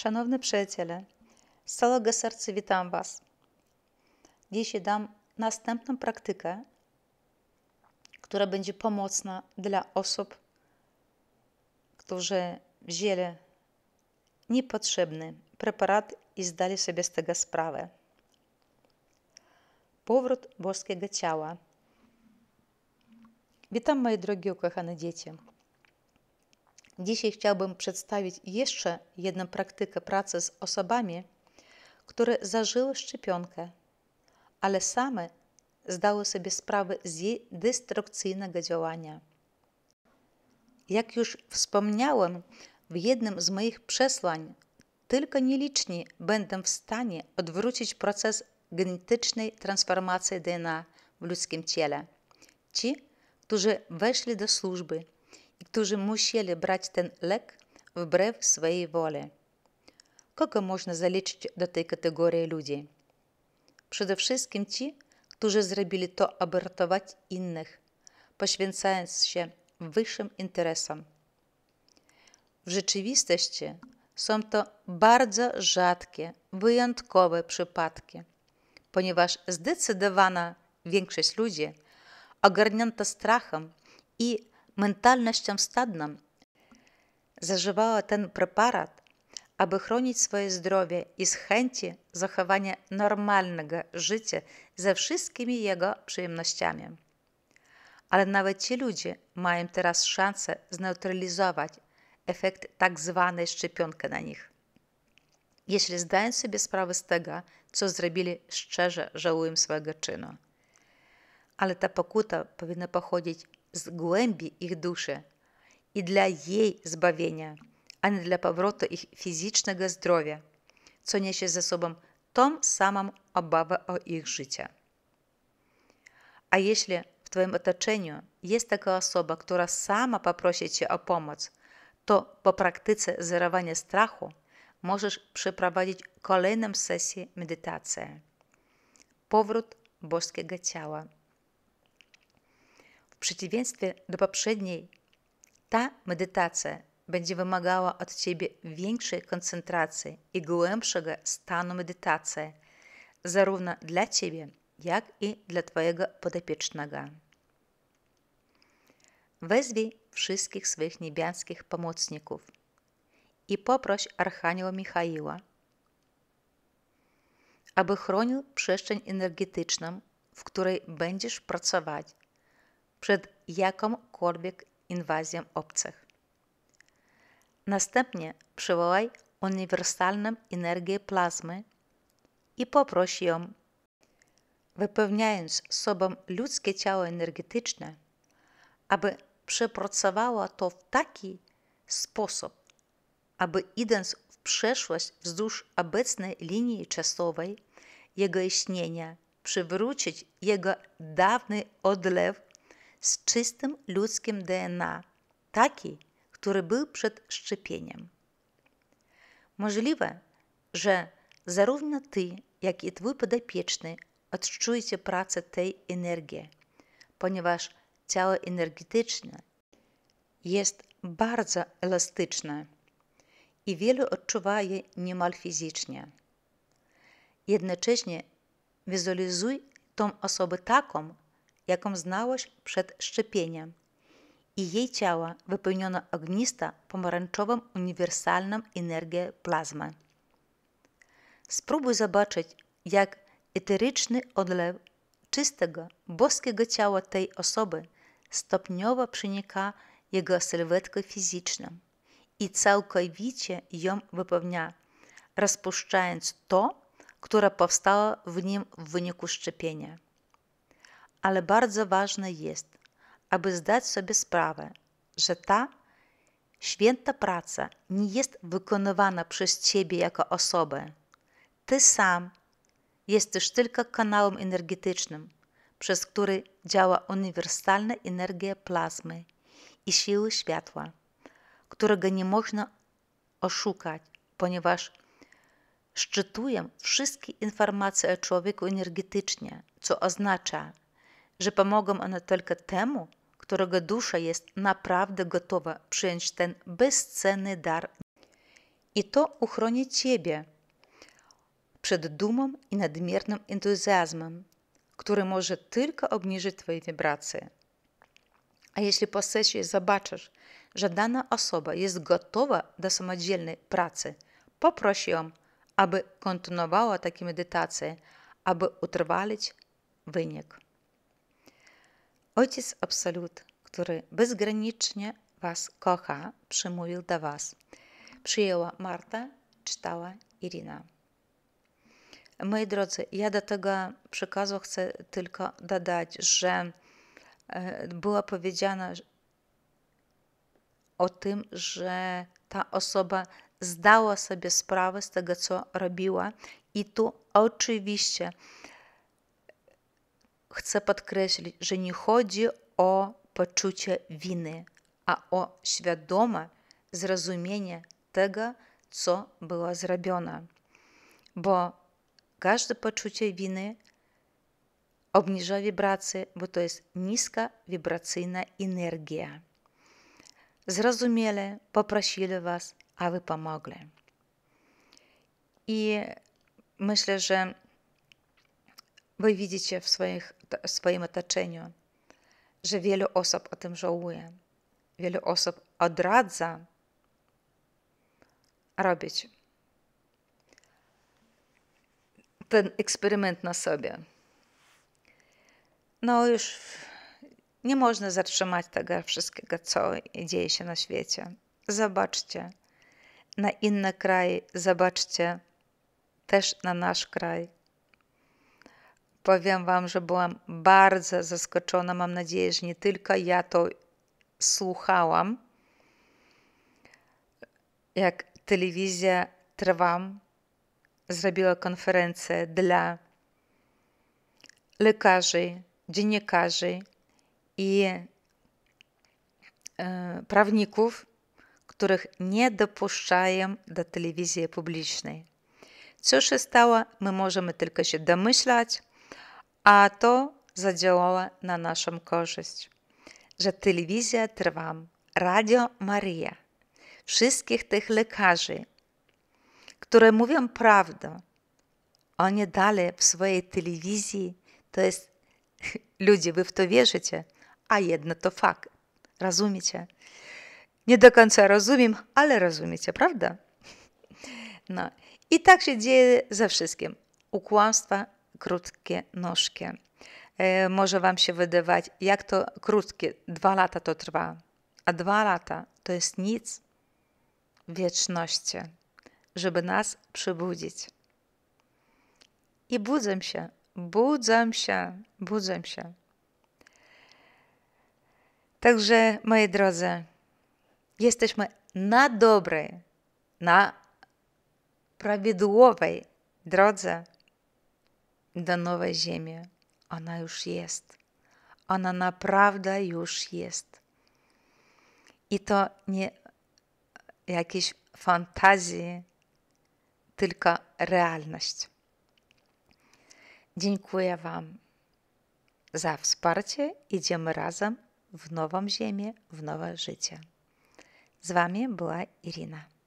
Szanowny przyjaciele, z całego serca witam Was. Dzisiaj dam następną praktykę, która będzie pomocna dla osób, którzy wzięli niepotrzebny preparat i zdali sobie z tego sprawę. Powrót boskiego ciała. Witam, moje drogie ukochane dzieci. Dzisiaj chciałbym przedstawić jeszcze jedną praktykę pracy z osobami, które zażyły szczepionkę, ale same zdały sobie sprawę z jej destrukcyjnego działania. Jak już wspomniałem w jednym z moich przesłań, tylko nieliczni będą w stanie odwrócić proces genetycznej transformacji DNA w ludzkim ciele. Ci, którzy weszli do służby – którzy musieli brać ten lek wbrew swojej woli. Kogo można zaliczyć do tej kategorii ludzi? Przede wszystkim ci, którzy zrobili to, aby ratować innych, poświęcając się wyższym interesom. W rzeczywistości są to bardzo rzadkie, wyjątkowe przypadki, ponieważ zdecydowana większość ludzi ogarnięta strachem i mentalnością stadną. Zażywała ten preparat, aby chronić swoje zdrowie i z chęci zachowania normalnego życia ze wszystkimi jego przyjemnościami. Ale nawet ci ludzie mają teraz szansę zneutralizować efekt tak zwanej szczepionki na nich. Jeśli zdają sobie sprawę z tego, co zrobili, szczerze żałują swojego czynu. Ale ta pokuta powinna pochodzić z głębi ich duszy i dla jej zbawienia, a nie dla powrotu ich fizycznego zdrowia, co niesie ze sobą tą samą obawę o ich życie. A jeśli w Twoim otoczeniu jest taka osoba, która sama poprosi Cię o pomoc, to po praktyce zerowania strachu możesz przeprowadzić kolejną sesję medytacji. Powrót boskiego ciała przeciwieństwie do poprzedniej, ta medytacja będzie wymagała od Ciebie większej koncentracji i głębszego stanu medytacji, zarówno dla Ciebie, jak i dla Twojego podopiecznego. Wezwij wszystkich swoich niebiańskich pomocników i poproś Archanioła Michaiła, aby chronił przestrzeń energetyczną, w której będziesz pracować przed jakąkolwiek inwazją obcych. Następnie przywołaj uniwersalną energię plazmy i poproś ją, wypełniając sobą ludzkie ciało energetyczne, aby przepracowała to w taki sposób, aby idąc w przeszłość wzdłuż obecnej linii czasowej jego istnienia, przywrócić jego dawny odlew z czystym ludzkim DNA, taki, który był przed szczepieniem. Możliwe, że zarówno ty, jak i twój podopieczny odczujecie pracę tej energii, ponieważ ciało energetyczne jest bardzo elastyczne i wielu odczuwa je niemal fizycznie. Jednocześnie wizualizuj tą osobę taką, jaką znałeś przed szczepieniem. I jej ciała wypełniono ognista pomarańczową uniwersalną energię plazmy. Spróbuj zobaczyć, jak eteryczny odlew czystego, boskiego ciała tej osoby stopniowo przenika jego sylwetkę fizyczną i całkowicie ją wypełnia, rozpuszczając to, które powstało w nim w wyniku szczepienia ale bardzo ważne jest, aby zdać sobie sprawę, że ta święta praca nie jest wykonywana przez ciebie jako osobę. Ty sam jesteś tylko kanałem energetycznym, przez który działa uniwersalna energia plazmy i siły światła, którego nie można oszukać, ponieważ szczytuję wszystkie informacje o człowieku energetycznie, co oznacza, że pomogą one tylko temu, którego dusza jest naprawdę gotowa przyjąć ten bezcenny dar. I to uchroni Ciebie przed dumą i nadmiernym entuzjazmem, który może tylko obniżyć Twoje wibracje. A jeśli po sesji zobaczysz, że dana osoba jest gotowa do samodzielnej pracy, poproś ją, aby kontynuowała takie medytacje, aby utrwalić wynik. Ojciec Absolut, który bezgranicznie Was kocha, przemówił do Was. Przyjęła Marta, czytała Irina. Moi drodzy, ja do tego przekazu chcę tylko dodać, że e, była powiedziana o tym, że ta osoba zdała sobie sprawę z tego, co robiła, i tu oczywiście chcę podkreślić, że nie chodzi o poczucie winy, a o świadome zrozumienie tego, co było zrobione. Bo każde poczucie winy obniża wibracje, bo to jest niska wibracyjna energia. Zrozumieli, poprosili Was, a Wy pomogli. I myślę, że Wy widzicie w swoich w swoim otoczeniu, że wielu osób o tym żałuje. Wielu osób odradza robić ten eksperyment na sobie. No już nie można zatrzymać tego wszystkiego, co dzieje się na świecie. Zobaczcie na inne kraje, zobaczcie też na nasz kraj powiem Wam, że byłam bardzo zaskoczona. Mam nadzieję, że nie tylko ja to słuchałam, jak telewizja Trwam zrobiła konferencję dla lekarzy, dziennikarzy i e, prawników, których nie dopuszczają do telewizji publicznej. Co się stało, my możemy tylko się domyślać. A to zadziałało na naszą korzyść, że telewizja Trwam, Radio Maria, wszystkich tych lekarzy, które mówią prawdę, oni dalej w swojej telewizji, to jest, ludzie, wy w to wierzycie, a jedno to fakt, rozumiecie? Nie do końca rozumiem, ale rozumiecie, prawda? No. I tak się dzieje ze wszystkim. ukłamstwa krótkie nóżki. E, może Wam się wydawać, jak to krótkie, dwa lata to trwa, a dwa lata to jest nic wieczności, żeby nas przybudzić. I budzę się, budzę się, budzę się. Także, moi drodzy, jesteśmy na dobrej, na prawidłowej drodze do nowej ziemi. Ona już jest. Ona naprawdę już jest. I to nie jakieś fantazje, tylko realność. Dziękuję Wam za wsparcie. Idziemy razem w nową ziemię, w nowe życie. Z Wami była Irina.